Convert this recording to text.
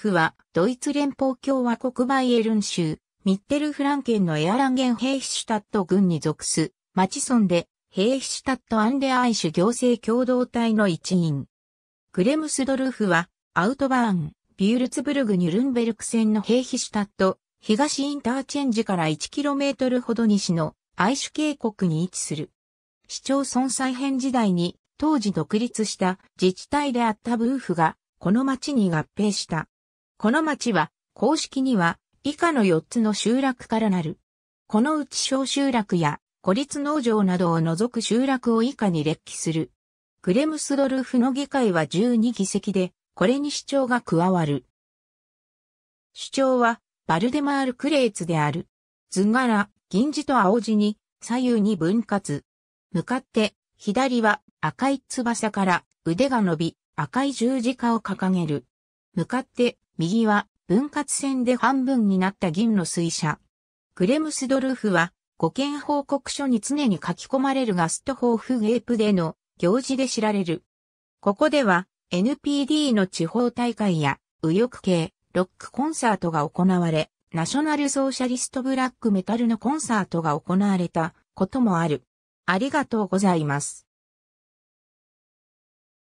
府は、ドイツ連邦共和国バイエルン州、ミッテルフランケンのエアランゲンヘイシュタット郡に属す、マチソンで、ヘイシュタットアンデアイシュ行政共同体の一員。グレムスドルフは、アウトバーン、ビュールツブルグ・ニュルンベルク線のヘイヒシュタット、東インターチェンジから 1km ほど西のアイシュ渓谷に位置する。市町村再編時代に当時独立した自治体であったブーフがこの町に合併した。この町は、公式には、以下の4つの集落からなる。このうち小集落や、孤立農場などを除く集落を以下に列記する。クレムスドルフの議会は12議席で、これに主張が加わる。主張は、バルデマール・クレーツである。図柄、銀字と青字に、左右に分割。向かって、左は赤い翼から腕が伸び、赤い十字架を掲げる。向かって、右は分割線で半分になった銀の水車。グレムスドルフは、五件報告書に常に書き込まれるガストホーフゲープでの行事で知られる。ここでは、NPD の地方大会や、右翼系、ロックコンサートが行われ、ナショナルソーシャリストブラックメタルのコンサートが行われたこともある。ありがとうございます。